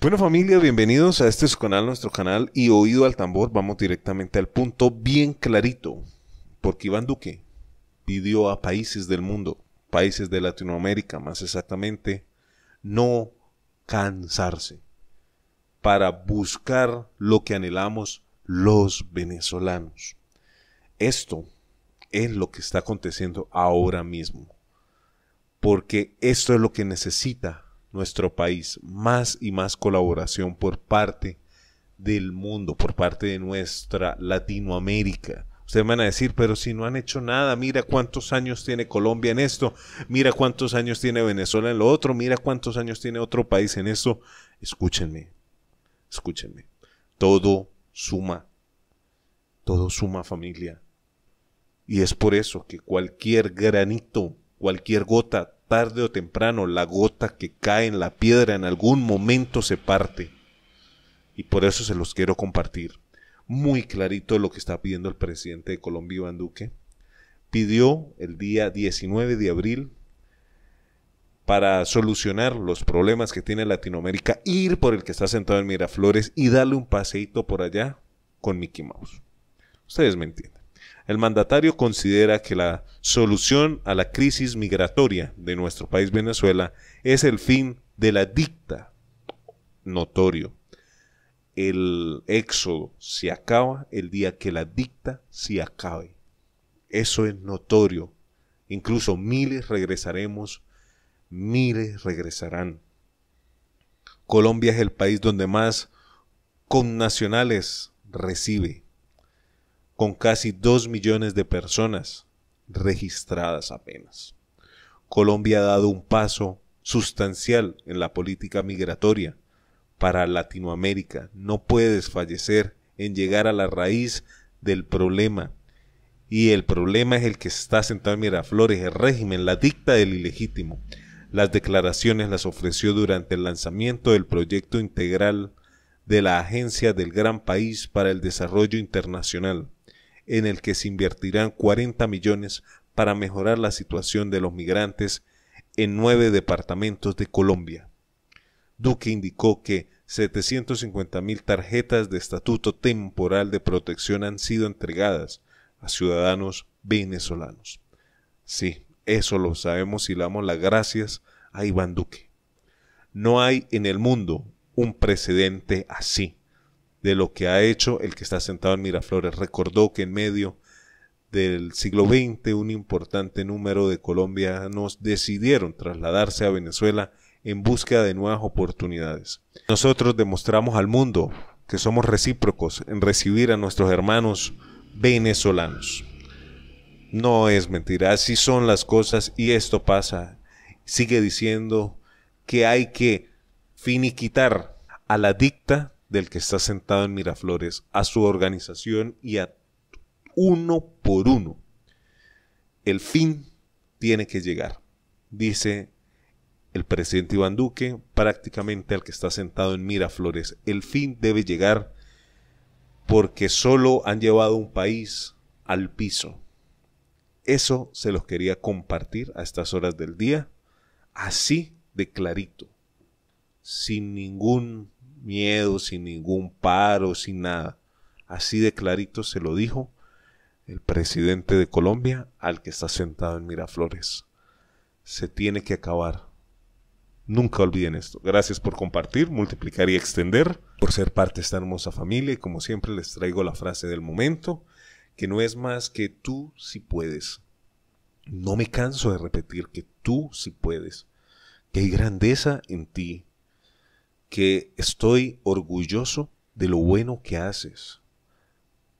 Bueno familia, bienvenidos a este su canal, nuestro canal y oído al tambor. Vamos directamente al punto bien clarito, porque Iván Duque pidió a países del mundo, países de Latinoamérica más exactamente, no cansarse para buscar lo que anhelamos los venezolanos. Esto es lo que está aconteciendo ahora mismo, porque esto es lo que necesita nuestro país, más y más colaboración por parte del mundo, por parte de nuestra Latinoamérica. Ustedes van a decir, pero si no han hecho nada, mira cuántos años tiene Colombia en esto, mira cuántos años tiene Venezuela en lo otro, mira cuántos años tiene otro país en esto. Escúchenme, escúchenme. Todo suma, todo suma familia. Y es por eso que cualquier granito, cualquier gota, tarde o temprano la gota que cae en la piedra en algún momento se parte. Y por eso se los quiero compartir. Muy clarito lo que está pidiendo el presidente de Colombia, Iván Duque. Pidió el día 19 de abril para solucionar los problemas que tiene Latinoamérica, ir por el que está sentado en Miraflores y darle un paseíto por allá con Mickey Mouse. Ustedes me entienden el mandatario considera que la solución a la crisis migratoria de nuestro país Venezuela es el fin de la dicta notorio. El éxodo se acaba el día que la dicta se acabe. Eso es notorio. Incluso miles regresaremos, miles regresarán. Colombia es el país donde más connacionales recibe con casi 2 millones de personas registradas apenas. Colombia ha dado un paso sustancial en la política migratoria para Latinoamérica. No puede desfallecer en llegar a la raíz del problema. Y el problema es el que está sentado en Miraflores, el régimen, la dicta del ilegítimo. Las declaraciones las ofreció durante el lanzamiento del proyecto integral de la Agencia del Gran País para el Desarrollo Internacional, en el que se invertirán 40 millones para mejorar la situación de los migrantes en nueve departamentos de Colombia. Duque indicó que 750.000 tarjetas de estatuto temporal de protección han sido entregadas a ciudadanos venezolanos. Sí, eso lo sabemos y le damos las gracias a Iván Duque. No hay en el mundo un precedente así de lo que ha hecho el que está sentado en Miraflores. Recordó que en medio del siglo XX un importante número de colombianos decidieron trasladarse a Venezuela en busca de nuevas oportunidades. Nosotros demostramos al mundo que somos recíprocos en recibir a nuestros hermanos venezolanos. No es mentira, así son las cosas y esto pasa. Sigue diciendo que hay que finiquitar a la dicta del que está sentado en Miraflores, a su organización y a uno por uno. El fin tiene que llegar, dice el presidente Iván Duque, prácticamente al que está sentado en Miraflores. El fin debe llegar porque solo han llevado un país al piso. Eso se los quería compartir a estas horas del día, así de clarito, sin ningún miedo, sin ningún paro, sin nada. Así de clarito se lo dijo el presidente de Colombia al que está sentado en Miraflores. Se tiene que acabar. Nunca olviden esto. Gracias por compartir, multiplicar y extender, por ser parte de esta hermosa familia y como siempre les traigo la frase del momento, que no es más que tú si puedes. No me canso de repetir que tú si puedes, que hay grandeza en ti, que estoy orgulloso de lo bueno que haces.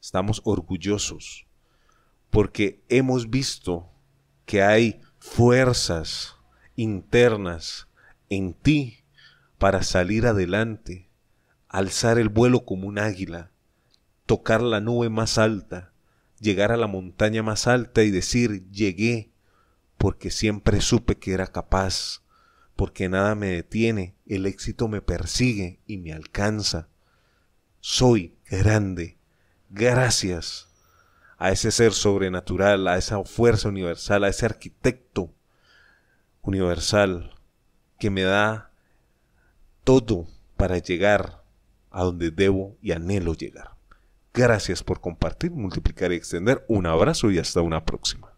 Estamos orgullosos porque hemos visto que hay fuerzas internas en ti para salir adelante, alzar el vuelo como un águila, tocar la nube más alta, llegar a la montaña más alta y decir llegué, porque siempre supe que era capaz porque nada me detiene, el éxito me persigue y me alcanza. Soy grande. Gracias a ese ser sobrenatural, a esa fuerza universal, a ese arquitecto universal que me da todo para llegar a donde debo y anhelo llegar. Gracias por compartir, multiplicar y extender. Un abrazo y hasta una próxima.